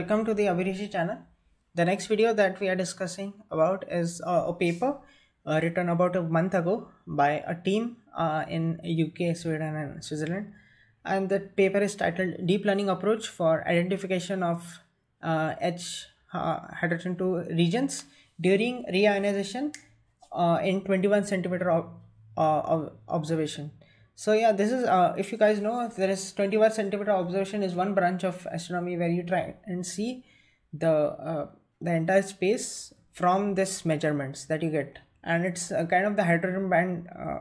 Welcome to the Abhirishi channel. The next video that we are discussing about is uh, a paper uh, written about a month ago by a team uh, in UK, Sweden and Switzerland. And the paper is titled Deep Learning Approach for Identification of uh, H uh, hydrogen 2 regions during reionization uh, in 21 centimeter observation so yeah this is uh, if you guys know there is 21 centimeter observation is one branch of astronomy where you try and see the uh, the entire space from this measurements that you get and it's a uh, kind of the hydrogen band uh,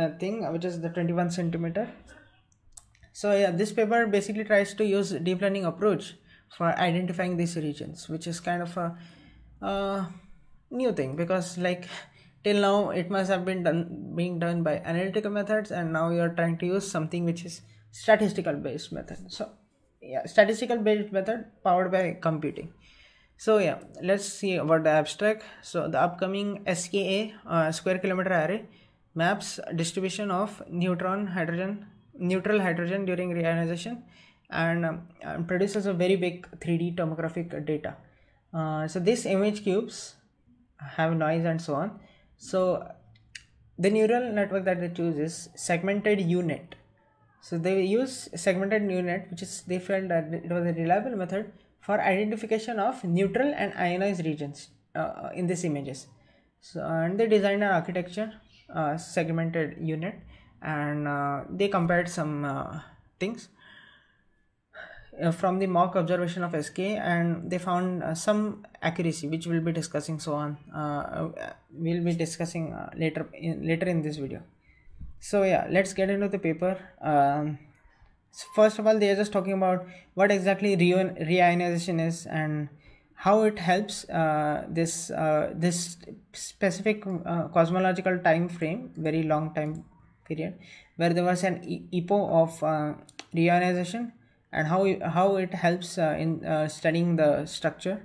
uh, thing which is the 21 centimeter so yeah this paper basically tries to use deep learning approach for identifying these regions which is kind of a new thing because like till now it must have been done being done by analytical methods and now you are trying to use something which is statistical based method so yeah statistical based method powered by computing so yeah let's see about the abstract so the upcoming ska uh, square kilometer array maps distribution of neutron hydrogen neutral hydrogen during reionization and, um, produces a very big 3d tomographic data uh, so these image cubes have noise and so on so the neural network that they choose is segmented unit. So they use segmented unit, which is they felt that it was a reliable method for identification of neutral and ionized regions uh, in these images. So and they designed an architecture uh, segmented unit, and uh, they compared some uh, things uh, from the mock observation of SK and they found uh, some accuracy which we'll be discussing so on uh, uh, we'll be discussing uh, later in, later in this video so yeah let's get into the paper um, so first of all they are just talking about what exactly re- reionization is and how it helps uh, this this specific cosmological time frame very long time period where there was an e- epo of reionization and how how it helps uh, in uh, studying the structure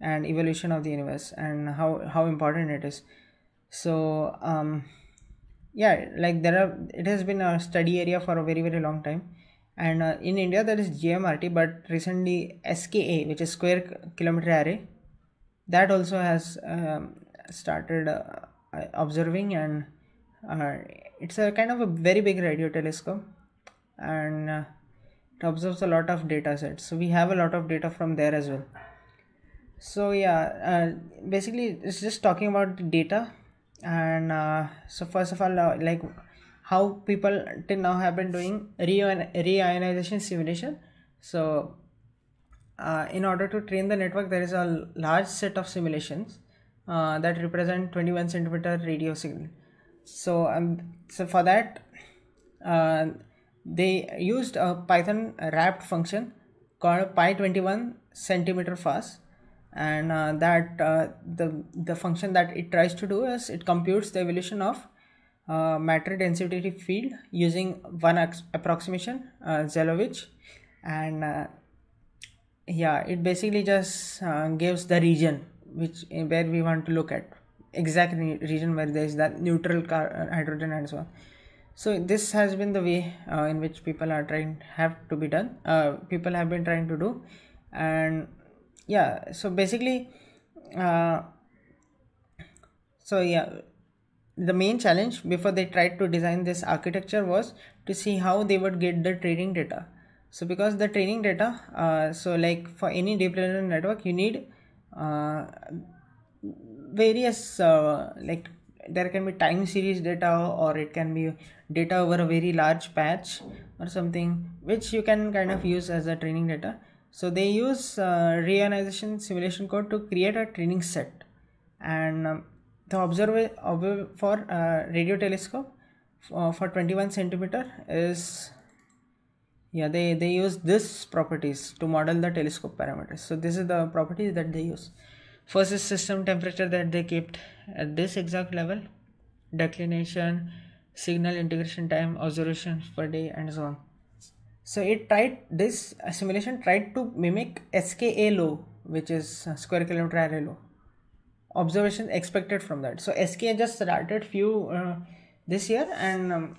and evolution of the universe and how how important it is so um yeah like there are it has been a study area for a very very long time and uh, in india there is gmrt but recently ska which is square kilometer array that also has um, started uh, observing and uh, it's a kind of a very big radio telescope and uh, it observes a lot of data sets so we have a lot of data from there as well so yeah uh, basically it's just talking about data and uh, so first of all uh, like how people till now have been doing re reionization simulation so uh, in order to train the network there is a large set of simulations uh, that represent 21 centimeter radio signal so um so for that uh, they used a python wrapped function called py21 centimeter fast and uh, that uh, the the function that it tries to do is it computes the evolution of uh, matter density field using one approximation uh, Zelovich and uh, yeah it basically just uh, gives the region which eh, where we want to look at exact region where there is that neutral uh, hydrogen and so on so this has been the way uh, in which people are trying have to be done uh, people have been trying to do and yeah so basically uh, so yeah the main challenge before they tried to design this architecture was to see how they would get the training data so because the training data uh, so like for any deep learning network you need uh, various uh, like there can be time series data or it can be data over a very large patch or something which you can kind of use as a training data so they use uh, reionization simulation code to create a training set and um, the observer for uh, radio telescope uh, for 21 centimeter is yeah they they use this properties to model the telescope parameters so this is the properties that they use first is system temperature that they kept at this exact level declination signal integration time observation per day and so on so it tried this simulation tried to mimic ska low, which is square kilometer array low observation expected from that so ska just started few uh, this year and um,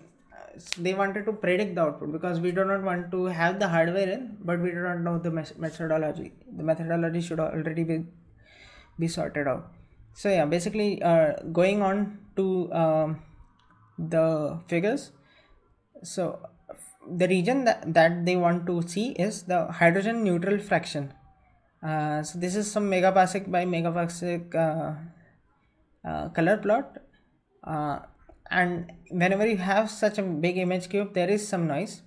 they wanted to predict the output because we do not want to have the hardware in but we do not know the methodology the methodology should already be be sorted out so yeah basically uh, going on to um, the figures so the region that, that they want to see is the hydrogen neutral fraction uh, so this is some megapasec by megapasec uh, uh, color plot uh, and whenever you have such a big image cube there is some noise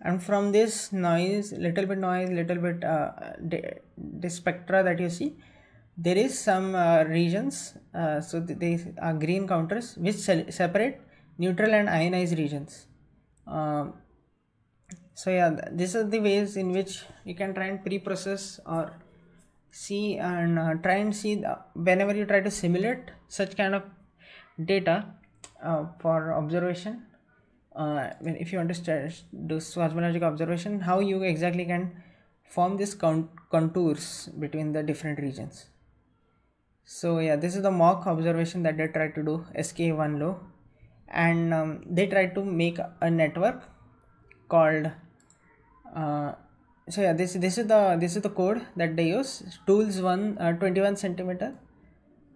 and from this noise little bit noise little bit the, uh, the spectra that you see there is some uh, regions uh, so th- they are green counters which separate neutral and ionized regions um, so yeah th- is the ways in which you can try and pre-process or see and uh, try and see the, whenever you try to simulate such kind of data uh, for observation uh, if you want to st- do observation how you exactly can form these count- contours between the different regions so yeah this is the mock observation that they tried to do sk1 low and um, they tried to make a network called uh, so yeah this this is the this is the code that they use tools one uh, 21 centimeter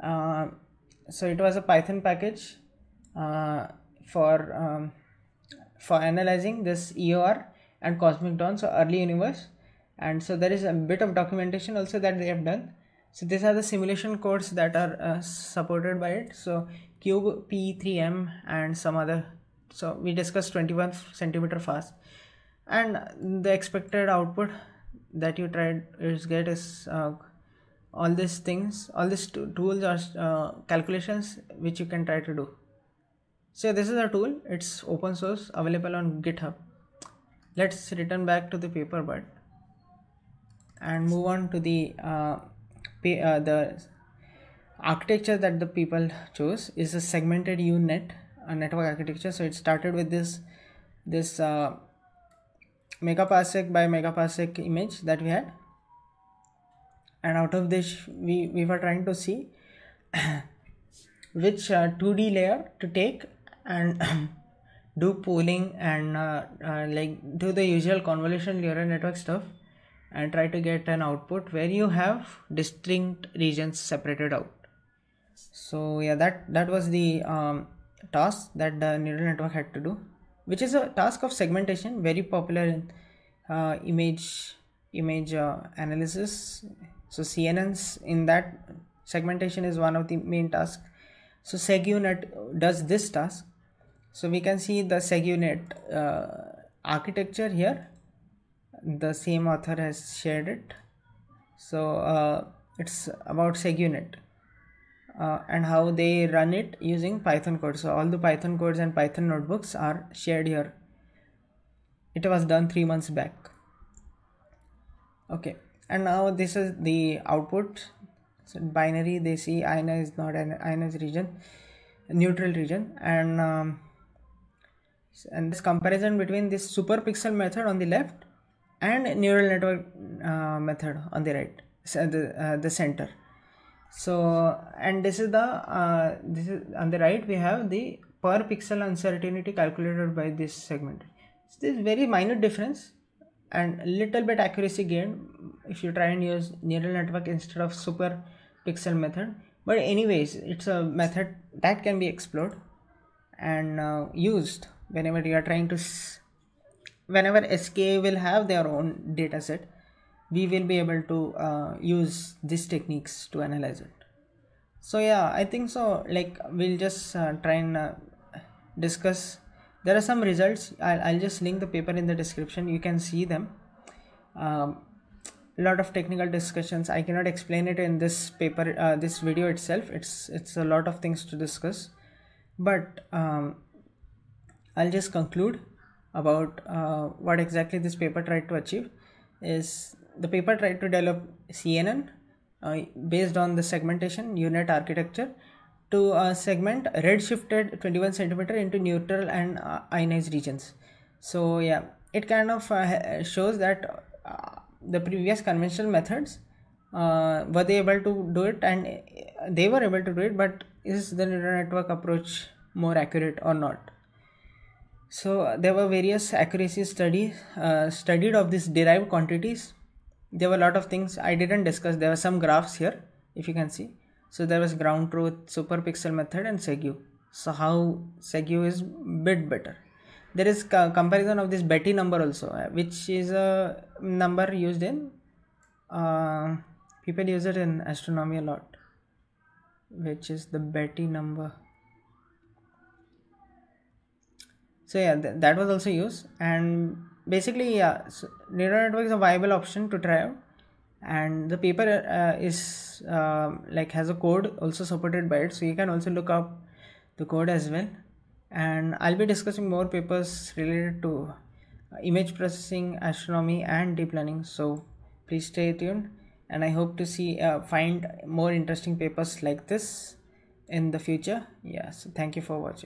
uh, so it was a python package uh, for um, for analyzing this eor and cosmic dawn so early universe and so there is a bit of documentation also that they have done so these are the simulation codes that are uh, supported by it so cube p3m and some other so we discussed 21 centimeter fast and the expected output that you tried is get is uh, all these things all these tools are uh, calculations which you can try to do so this is a tool it's open source available on github let's return back to the paper but and move on to the uh, uh, the architecture that the people chose is a segmented unit a network architecture so it started with this this uh, megaparsec by megaparsec image that we had and out of this we we were trying to see which uh, 2d layer to take and do pooling and uh, uh, like do the usual convolution neural network stuff and try to get an output where you have distinct regions separated out so yeah that that was the um, task that the neural network had to do which is a task of segmentation very popular in uh, image image uh, analysis so cnn's in that segmentation is one of the main tasks so segunet does this task so we can see the segunet uh, architecture here the same author has shared it so uh, it's about segunet uh, and how they run it using python code so all the python codes and python notebooks are shared here it was done three months back okay and now this is the output so binary they see ina is not an ionized region neutral region and um, and this comparison between this super pixel method on the left and neural network uh, method on the right so uh, the, uh, the center so and this is the uh, this is on the right we have the per pixel uncertainty calculated by this segment so this very minute difference and little bit accuracy gain if you try and use neural network instead of super pixel method but anyways it's a method that can be explored and uh, used whenever you are trying to whenever SKA will have their own data set, we will be able to uh, use these techniques to analyze it. So yeah, I think so. Like we'll just uh, try and uh, discuss. There are some results. I'll, I'll just link the paper in the description. You can see them. A um, lot of technical discussions. I cannot explain it in this paper, uh, this video itself. It's it's a lot of things to discuss. But um, I'll just conclude about uh, what exactly this paper tried to achieve is the paper tried to develop CNN uh, based on the segmentation unit architecture to uh, segment redshifted 21 centimeter into neutral and uh, ionized regions. So yeah, it kind of uh, shows that uh, the previous conventional methods were they able to do it and they were able to do it, but is the neural network approach more accurate or not? So uh, there were various accuracy studies uh, studied of these derived quantities. There were a lot of things I didn't discuss. There were some graphs here, if you can see. So there was ground truth, super pixel method, and Segu. So how Segu is bit better. There is comparison of this Betty number also, uh, which is a number used in uh, people use it in astronomy a lot, which is the Betty number. so yeah th- that was also used and basically yeah so neural network is a viable option to try out and the paper uh, is uh, like has a code also supported by it so you can also look up the code as well and i'll be discussing more papers related to uh, image processing astronomy and deep learning so please stay tuned and i hope to see uh, find more interesting papers like this in the future yeah so thank you for watching